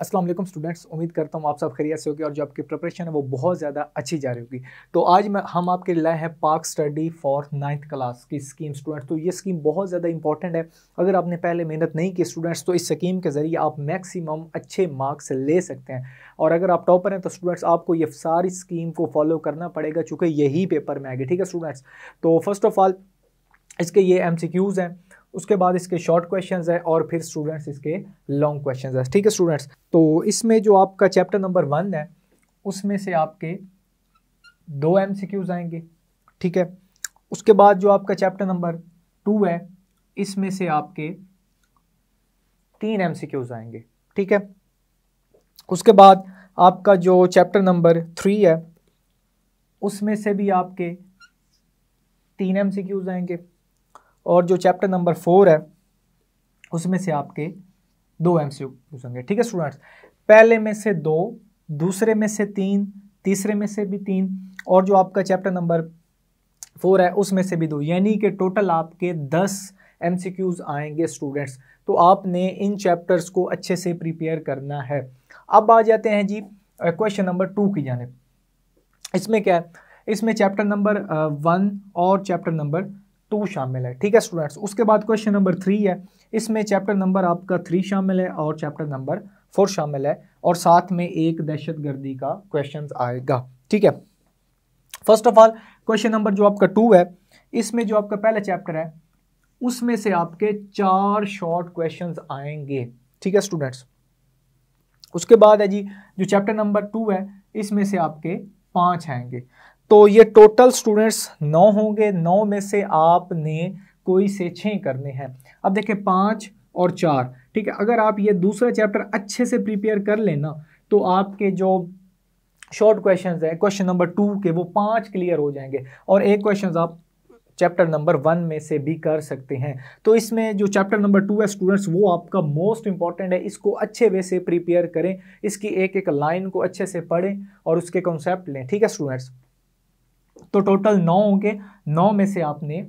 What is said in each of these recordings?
Aslam students उम्मीद करता हूँ आप सब खैरियत से होगी और जो आपकी प्रिपरेशन है वो बहुत ज़्यादा अच्छी जा रही होगी तो आज मैं हम आपके लाए हैं park study for ninth class की स्कीम स्टूडेंट्स तो ये स्कीम बहुत ज़्यादा इंपॉर्टेंट है अगर आपने पहले मेहनत नहीं की स्टूडेंट्स तो इस स्कीम के ज़रिए आप मैक्सिमम अच्छे मार्क्स ले सकते हैं और अगर आप टॉपर हैं तो स्टूडेंट्स आपको ये सारी स्कीम को फॉलो करना पड़ेगा चूँकि यही पेपर में आएगी ठीक है स्टूडेंट्स तो फर्स्ट ऑफ ऑल इसके ये एम हैं उसके बाद इसके शॉर्ट क्वेश्चंस है और फिर स्टूडेंट्स इसके लॉन्ग क्वेश्चंस है ठीक है स्टूडेंट्स तो इसमें जो आपका चैप्टर नंबर वन है उसमें से आपके दो एम आएंगे ठीक है उसके बाद जो आपका चैप्टर नंबर टू है इसमें से आपके तीन एम आएंगे ठीक है उसके बाद आपका जो चैप्टर नंबर थ्री है उसमें से भी आपके तीन एम आएंगे और जो चैप्टर नंबर फोर है उसमें से आपके दो एम सी होंगे ठीक है स्टूडेंट्स पहले में से दो दूसरे में से तीन तीसरे में से भी तीन और जो आपका चैप्टर नंबर फोर है उसमें से भी दो यानी कि टोटल आपके दस एम सी क्यूज़ आएंगे स्टूडेंट्स तो आपने इन चैप्टर्स को अच्छे से प्रिपेयर करना है अब आ जाते हैं जी क्वेश्चन नंबर टू की जानब इसमें क्या है इसमें चैप्टर नंबर वन और चैप्टर नंबर टू शामिल है ठीक है स्टूडेंट्स उसके बाद क्वेश्चन नंबर थ्री है इसमें चैप्टर नंबर आपका थ्री शामिल है और चैप्टर नंबर फोर शामिल है और साथ में एक दहशत गर्दी का क्वेश्चन आएगा ठीक है first of all question number जो आपका टू है इसमें जो आपका पहला चैप्टर है उसमें से आपके चार शॉर्ट क्वेश्चंस आएंगे ठीक है स्टूडेंट्स उसके बाद है जी जो चैप्टर नंबर टू है इसमें से आपके पांच आएंगे तो ये टोटल स्टूडेंट्स नौ होंगे नौ में से आपने कोई से छः करने हैं अब देखें पाँच और चार ठीक है अगर आप ये दूसरा चैप्टर अच्छे से प्रिपेयर कर लेना तो आपके जो शॉर्ट क्वेश्चन है क्वेश्चन नंबर टू के वो पाँच क्लियर हो जाएंगे और एक क्वेश्चन आप चैप्टर नंबर वन में से भी कर सकते हैं तो इसमें जो चैप्टर नंबर टू है स्टूडेंट्स वो आपका मोस्ट इंपॉर्टेंट है इसको अच्छे वे से प्रिपेयर करें इसकी एक एक लाइन को अच्छे से पढ़ें और उसके कॉन्सेप्ट लें ठीक है स्टूडेंट्स तो टोटल नौ होंगे नौ में से आपने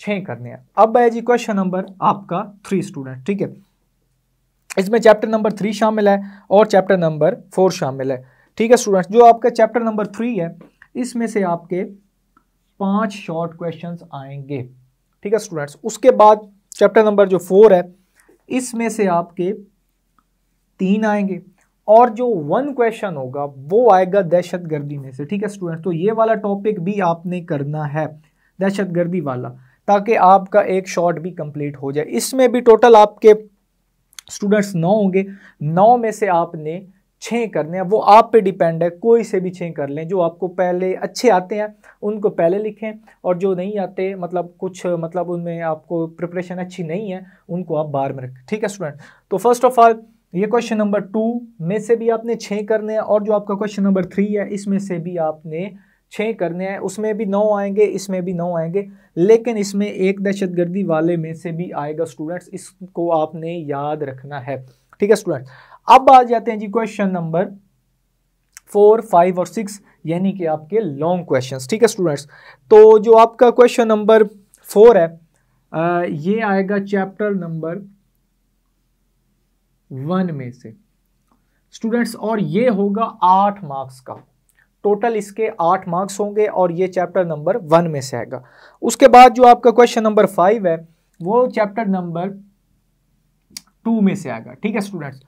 छः करने हैं अब भाई जी क्वेश्चन नंबर आपका थ्री स्टूडेंट ठीक है इसमें चैप्टर नंबर थ्री शामिल है और चैप्टर नंबर फोर शामिल है ठीक है स्टूडेंट जो आपका चैप्टर नंबर थ्री है इसमें से आपके पांच शॉर्ट क्वेश्चंस आएंगे ठीक है स्टूडेंट्स उसके बाद चैप्टर नंबर जो फोर है इसमें से आपके तीन आएंगे और जो वन क्वेश्चन होगा वो आएगा दहशत गर्दी में से ठीक है स्टूडेंट तो ये वाला टॉपिक भी आपने करना है दहशत गर्दी वाला ताकि आपका एक शॉट भी कंप्लीट हो जाए इसमें भी टोटल आपके स्टूडेंट्स नौ होंगे नौ में से आपने छः करने हैं वो आप पे डिपेंड है कोई से भी छः कर लें जो आपको पहले अच्छे आते हैं उनको पहले लिखें और जो नहीं आते मतलब कुछ मतलब उनमें आपको प्रिपरेशन अच्छी नहीं है उनको आप बार में रखें ठीक है स्टूडेंट तो फर्स्ट ऑफ ऑल ये क्वेश्चन नंबर टू में से भी आपने छः करने हैं और जो आपका क्वेश्चन नंबर थ्री है इसमें से भी आपने छः करने हैं उसमें भी नौ आएंगे इसमें भी नौ आएंगे लेकिन इसमें एक दहशतगर्दी वाले में से भी आएगा स्टूडेंट्स इसको आपने याद रखना है ठीक है स्टूडेंट्स अब आ जाते हैं जी क्वेश्चन नंबर फोर फाइव और सिक्स यानी कि आपके लॉन्ग क्वेश्चन ठीक है स्टूडेंट्स तो जो आपका क्वेश्चन नंबर फोर है आ, ये आएगा चैप्टर नंबर वन में से स्टूडेंट्स और ये होगा आठ मार्क्स का टोटल इसके आठ मार्क्स होंगे और ये चैप्टर नंबर वन में से आएगा उसके बाद जो आपका क्वेश्चन नंबर फाइव है वो चैप्टर नंबर टू में से आएगा ठीक है स्टूडेंट्स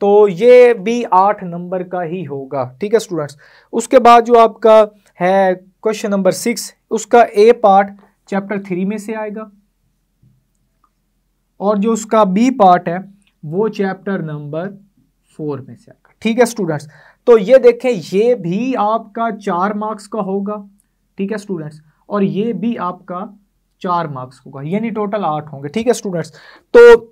तो ये भी आठ नंबर का ही होगा ठीक है स्टूडेंट्स उसके बाद जो आपका है क्वेश्चन नंबर सिक्स उसका ए पार्ट चैप्टर थ्री में से आएगा और जो उसका बी पार्ट है वो चैप्टर नंबर फोर में से आएगा ठीक है स्टूडेंट्स तो ये देखें ये भी आपका चार मार्क्स का होगा ठीक है स्टूडेंट्स और ये भी आपका चार मार्क्स होगा यानी टोटल आठ होंगे ठीक है स्टूडेंट्स तो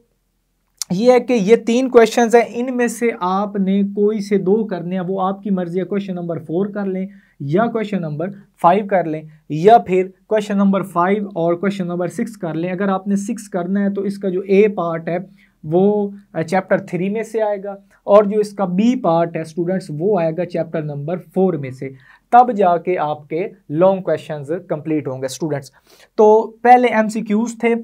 ये है कि ये तीन क्वेश्चन हैं इनमें से आपने कोई से दो करने हैं वो आपकी मर्जी है क्वेश्चन नंबर फोर कर लें या क्वेश्चन नंबर फाइव कर लें या फिर क्वेश्चन नंबर फाइव और क्वेश्चन नंबर सिक्स कर लें अगर आपने सिक्स करना है तो इसका जो ए पार्ट है वो चैप्टर थ्री में से आएगा और जो इसका बी पार्ट है स्टूडेंट्स वो आएगा चैप्टर नंबर फोर में से तब जाके आपके लॉन्ग क्वेश्चंस कंप्लीट होंगे स्टूडेंट्स तो पहले एमसीक्यूज थे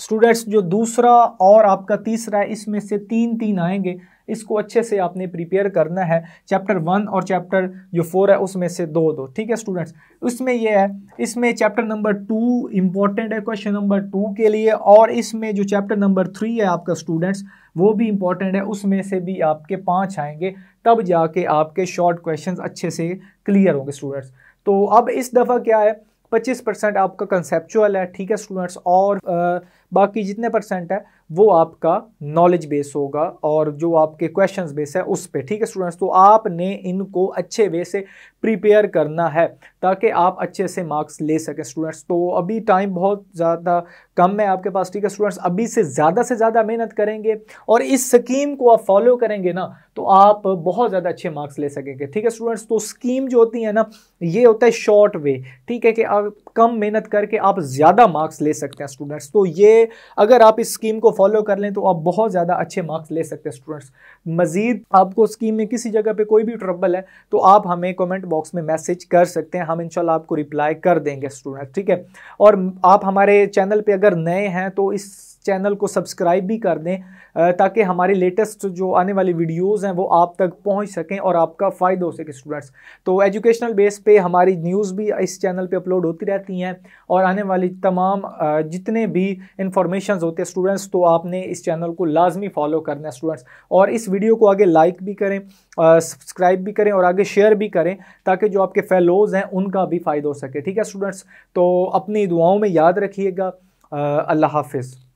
स्टूडेंट्स जो दूसरा और आपका तीसरा है इसमें से तीन तीन आएंगे इसको अच्छे से आपने प्रिपेयर करना है चैप्टर वन और चैप्टर जो फोर है उसमें से दो दो ठीक है स्टूडेंट्स उसमें यह है इसमें चैप्टर नंबर टू इम्पॉर्टेंट है क्वेश्चन नंबर टू के लिए और इसमें जो चैप्टर नंबर थ्री है आपका स्टूडेंट्स वो भी इम्पॉर्टेंट है उसमें से भी आपके पाँच आएंगे तब जाके आपके शॉर्ट क्वेश्चन अच्छे से क्लियर होंगे स्टूडेंट्स तो अब इस दफ़ा क्या है पच्चीस परसेंट आपका कंसेप्चुअल है ठीक है स्टूडेंट्स और आ, बाकी जितने परसेंट है वो आपका नॉलेज बेस होगा और जो आपके क्वेश्चन बेस है उस पर ठीक है स्टूडेंट्स तो आपने इनको अच्छे वे से प्रिपेयर करना है ताकि आप अच्छे से मार्क्स ले सकें स्टूडेंट्स तो अभी टाइम बहुत ज़्यादा कम है आपके पास ठीक है स्टूडेंट्स अभी से ज़्यादा से ज़्यादा मेहनत करेंगे और इस स्कीम को आप फॉलो करेंगे ना तो आप बहुत ज़्यादा अच्छे मार्क्स ले सकेंगे ठीक है स्टूडेंट्स तो स्कीम जो होती है ना ये होता है शॉर्ट वे ठीक है कि आप कम मेहनत करके आप ज़्यादा मार्क्स ले सकते हैं स्टूडेंट्स तो ये अगर आप इस स्कीम को फॉलो कर लें तो आप बहुत ज़्यादा अच्छे मार्क्स ले सकते हैं स्टूडेंट्स मज़ीद आपको स्कीम में किसी जगह पे कोई भी ट्रबल है तो आप हमें कमेंट बॉक्स में मैसेज कर सकते हैं हम इंशाल्लाह आपको रिप्लाई कर देंगे स्टूडेंट ठीक है और आप हमारे चैनल पे अगर नए हैं तो इस चैनल को सब्सक्राइब भी कर दें ताकि हमारे लेटेस्ट जो आने वाली वीडियोस हैं वो आप तक पहुंच सकें और आपका फ़ायदा हो सके स्टूडेंट्स तो एजुकेशनल बेस पे हमारी न्यूज़ भी इस चैनल पे अपलोड होती रहती हैं और आने वाली तमाम जितने भी इंफॉर्मेशन होते हैं स्टूडेंट्स तो आपने इस चैनल को लाजमी फॉलो करना है स्टूडेंट्स और इस वीडियो को आगे लाइक भी करें सब्सक्राइब भी करें और आगे शेयर भी करें ताकि जो आपके फेलोज़ हैं उनका भी फ़ायदा हो सके ठीक है स्टूडेंट्स तो अपनी दुआओं में याद रखिएगा अल्लाह हाफिज़